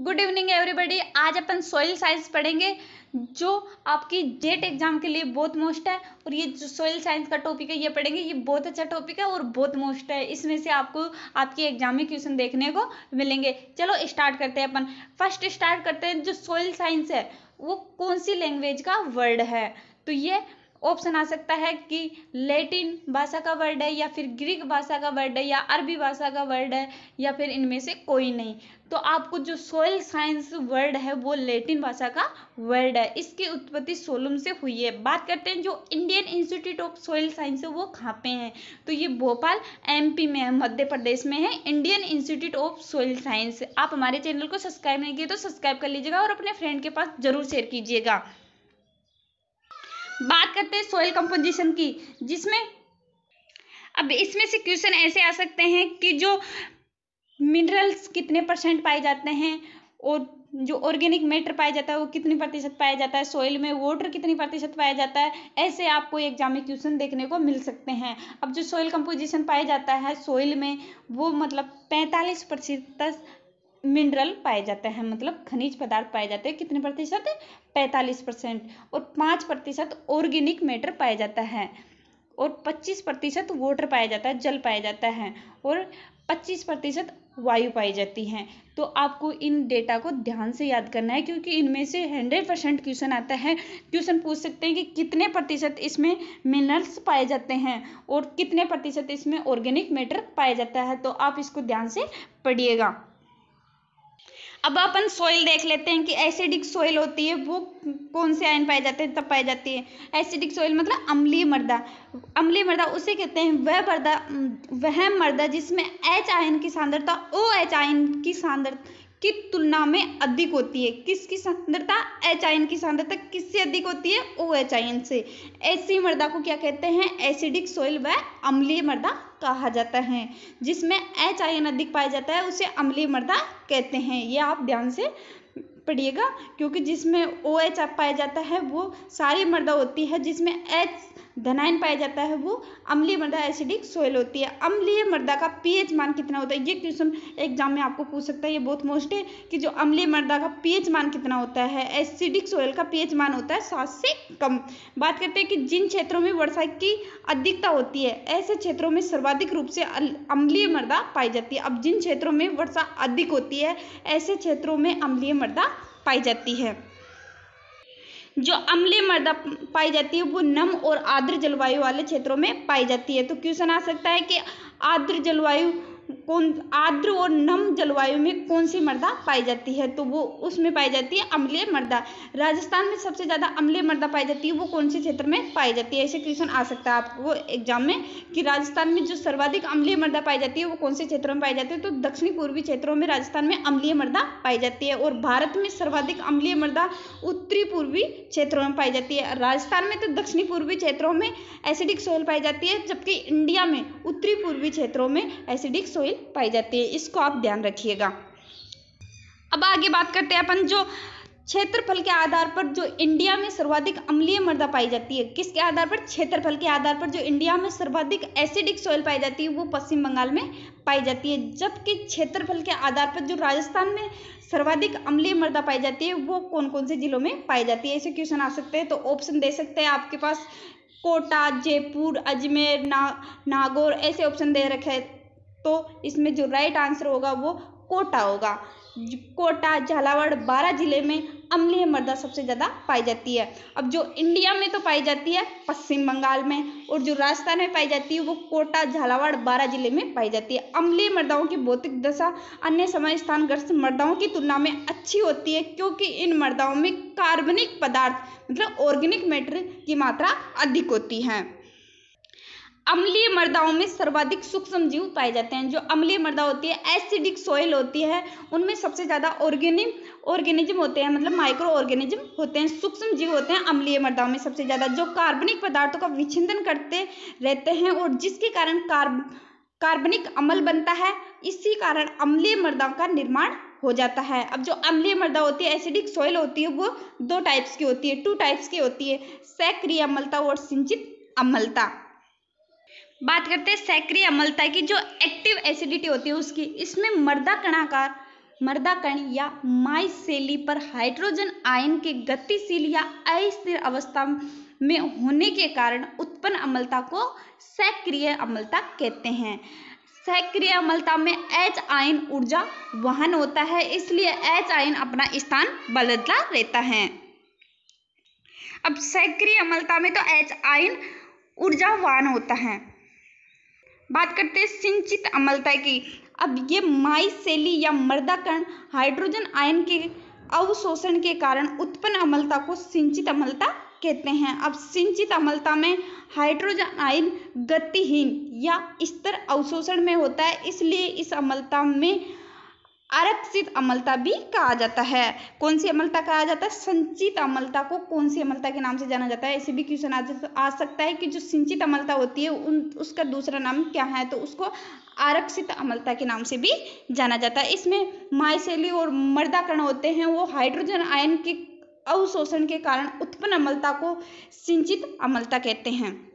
good evening everybody आज अपन soil science पढ़ेंगे जो आपकी जेट एग्जाम के लिए बहुत मोस्ट है और ये जो सोयल साइंस का टॉपिक है ये पढ़ेंगे ये बहुत अच्छा टॉपिक है और बहुत मोस्ट है इसमें से आपको आपके एग्जाम में क्वेश्चन देखने को मिलेंगे चलो स्टार्ट करते हैं अपन फर्स्ट स्टार्ट करते हैं जो सोयल साइंस है वो कौन सी लैंग्वेज का वर्ड है तो ये ऑप्शन आ सकता है कि लैटिन भाषा का वर्ड है या फिर ग्रीक भाषा का वर्ड है या अरबी भाषा का वर्ड है या फिर इनमें से कोई नहीं तो आपको जो सोयल साइंस वर्ड है वो लैटिन भाषा का वर्ड है इसकी उत्पत्ति सोलम से हुई है बात करते हैं जो Indian Institute of Soil Science है वो कहाँ पे हैं तो ये भोपाल एमपी में है मध्य प्रदेश में है Indian Institute of Soil Science आप हमारे चैनल को सब्सक्राइब नहीं किए तो सब्सक्राइब कर लीजिएगा और अपने फ्रेंड के पास जरूर शेयर कीजिएगा बात करते हैं सोयल कंपोजिशन की जिसमें अब इसमें से क्वेश्चन ऐसे आ सकते हैं कि जो मिनरल्स कितने परसेंट पाए जाते हैं और जो ऑर्गेनिक मैटर पाया जाता है वो कितने प्रतिशत पाया जाता है सॉइल में वाटर कितनी प्रतिशत पाया जाता है ऐसे आपको एग्जाम में क्वेश्चन देखने को मिल सकते हैं अब जो सॉइल कंपोजिशन पाया जाता है सॉइल में वो मतलब पैंतालीस प्रतिशत मिनरल पाए जाते हैं मतलब खनिज पदार्थ पाए जाते हैं कितने प्रतिशत पैंतालीस परसेंट और पाँच प्रतिशत ऑर्गेनिक मैटर पाया जाता है और पच्चीस प्रतिशत वाटर पाया जाता है जल पाया जाता है और पच्चीस प्रतिशत वायु पाई जाती है तो आपको इन डेटा को ध्यान से याद करना है क्योंकि इनमें से हंड्रेड परसेंट क्वेश्चन आता है क्वेश्चन पूछ सकते हैं कि कितने प्रतिशत इसमें मिनरल्स पाए जाते हैं और कितने प्रतिशत इसमें ऑर्गेनिक मैटर पाया जाता है तो आप इसको ध्यान से पढ़िएगा अब अपन सोइल देख लेते हैं कि एसिडिक सोइल होती है वो कौन से आयन पाए जाते हैं तब पाई जाती है एसिडिक सोइल मतलब अम्लीय मृदा अम्लीय मृदा उसे कहते हैं वह मृदा वह मृदा जिसमें एच आयन की सांद्रता ओ एच आयन की सांद्रता की तुलना में अधिक होती है किसकी सांद्रता एच आयन की सांद्रता किससे अधिक होती है ओ एच आयन से ऐसी मृदा को क्या कहते हैं एसिडिक सोइल व अम्लीय मृदा कहा जाता है जिसमें एच आयन अधिक पाया जाता है उसे अम्लीय मृदा कहते हैं ये आप ध्यान से पढ़िएगा क्योंकि जिसमें ओ एच पाया जाता है वो सारी मृदा होती है जिसमें एच धनाइन पाया जाता है वो अम्लीय मृदा एसिडिक सोयल होती है अम्लीय मृदा का पीएच मान कितना होता है ये क्वेश्चन एग्जाम में आपको पूछ सकता है ये बहुत मोस्ट है कि जो अम्लीय मृदा का पीएच मान कितना होता है एसिडिक सोयल का पीएच मान होता है सात से कम बात करते हैं कि जिन क्षेत्रों में वर्षा की अधिकता होती है ऐसे क्षेत्रों में सर्वाधिक रूप से अम्लीय मृदा पाई जाती है अब जिन क्षेत्रों में वर्षा अधिक होती है ऐसे क्षेत्रों में अम्लीय मृदा पाई जाती है जो अम्लीय मृदा पाई जाती है वो नम और आर्द्र जलवायु वाले क्षेत्रों में पाई जाती है तो क्वेश्चन आ सकता है कि आर्द्र जलवायु कौन आर्द्र और नम जलवायु में कौन सी मृदा पाई जाती है तो वो उसमें पाई जाती है अम्लीय मृदा राजस्थान में सबसे ज़्यादा अम्लीय मृदा पाई जाती है वो कौन से क्षेत्र में पाई जाती है ऐसे क्वेश्चन आ सकता है आपको एग्जाम में कि राजस्थान में जो सर्वाधिक अम्लीय मृदा पाई जाती है वो कौन से क्षेत्रों में पाई जाती है तो दक्षिणी पूर्वी क्षेत्रों में राजस्थान में अम्लीय मृदा पाई जाती है और भारत में सर्वाधिक अम्लीय मृदा उत्तरी पूर्वी क्षेत्रों में पाई जाती है राजस्थान में तो दक्षिणी पूर्वी क्षेत्रों में एसिडिक सोइल पाई जाती है जबकि इंडिया में उत्तरी पूर्वी क्षेत्रों में एसिडिक सोइल पाई जाती है इसको आप ध्यान रखिएगा अब आगे बात करते हैं अपन जो क्षेत्रफल के आधार पर जो इंडिया में सर्वाधिक अम्लीय मृदा पाई जाती है किसके आधार पर क्षेत्रफल के आधार पर जो इंडिया में सर्वाधिक एसिडिक सॉइल पाई जाती है वो पश्चिम बंगाल में पाई जाती है जबकि क्षेत्रफल के आधार पर जो राजस्थान में सर्वाधिक अम्लीय मृदा पाई जाती है वो कौन कौन से जिलों में पाई जाती है ऐसे क्वेश्चन आ सकते हैं तो ऑप्शन दे सकते हैं आपके पास कोटा जयपुर अजमेर ना नागौर ऐसे ऑप्शन दे रखे तो इसमें जो राइट आंसर होगा वो कोटा होगा कोटा झालावाड़ बारह ज़िले में अम्लीय मृदा सबसे ज़्यादा पाई जाती है अब जो इंडिया में तो पाई जाती है पश्चिम बंगाल में और जो राजस्थान में पाई जाती है वो कोटा झालावाड़ बारह ज़िले में पाई जाती है अम्लीय मृदाओं की भौतिक दशा अन्य समय स्थानग्रस्त मृदाओं की तुलना में अच्छी होती है क्योंकि इन मृदाओं में कार्बनिक पदार्थ मतलब ऑर्गेनिक मैटर की मात्रा अधिक होती है अम्लीय मृदाओं में सर्वाधिक सूक्ष्म जीव पाए जाते हैं जो अम्लीय मृदा होती है एसिडिक सॉइल होती है उनमें सबसे ज़्यादा ऑर्गेनिम ऑर्गेनिज्म होते हैं मतलब माइक्रो ऑर्गेनिज्म होते हैं सूक्ष्म जीव होते हैं अम्लीय मृदाओं में सबसे ज़्यादा जो कार्बनिक पदार्थों का विच्छेदन करते रहते हैं और जिसके कारण कार्ब कार्बनिक अम्ल बनता है इसी कारण अम्लीय मृदाओं का निर्माण हो जाता है अब जो अम्लीय मृदा होती है एसिडिक सॉइल होती है वो दो टाइप्स की होती है टू टाइप्स की होती है सैक्रिय अम्लता और सिंचित अम्लता बात करते हैं सैक्रिय अम्लता की जो एक्टिव एसिडिटी होती है उसकी इसमें मर्दा कणाकार मर्दाकण या माइसेली पर हाइड्रोजन आयन के गतिशील या अस्थिर अवस्था में होने के कारण उत्पन्न अम्लता को सैक्रिय अम्लता कहते हैं सैक्रिय अम्लता में एच आयन ऊर्जा वहन होता है इसलिए एच आयन अपना स्थान बदलता रहता है अब सैक्रिय अम्लता में तो एच आयन ऊर्जावान होता है बात करते हैं सिंचित अम्लता की अब ये माइसेली या मर्दाकर्ण हाइड्रोजन आयन के अवशोषण के कारण उत्पन्न अम्लता को सिंचित अम्लता कहते हैं अब सिंचित अम्लता में हाइड्रोजन आयन गतिहीन या स्तर अवशोषण में होता है इसलिए इस अम्लता में आरक्षित अमलता भी कहा जाता है कौन सी अमलता कहा जाता है संचित अमलता को कौन सी अमलता के नाम से जाना जाता है ऐसे भी क्वेश्चन आ सकता है कि जो सिंचित अमलता होती है उन उसका दूसरा नाम क्या है तो उसको आरक्षित अमलता के नाम से भी जाना जाता है इसमें माइसेली और मर्दाकरण होते हैं वो हाइड्रोजन आयन के अवशोषण के कारण उत्पन्न अमलता को सिंचित अमलता कहते हैं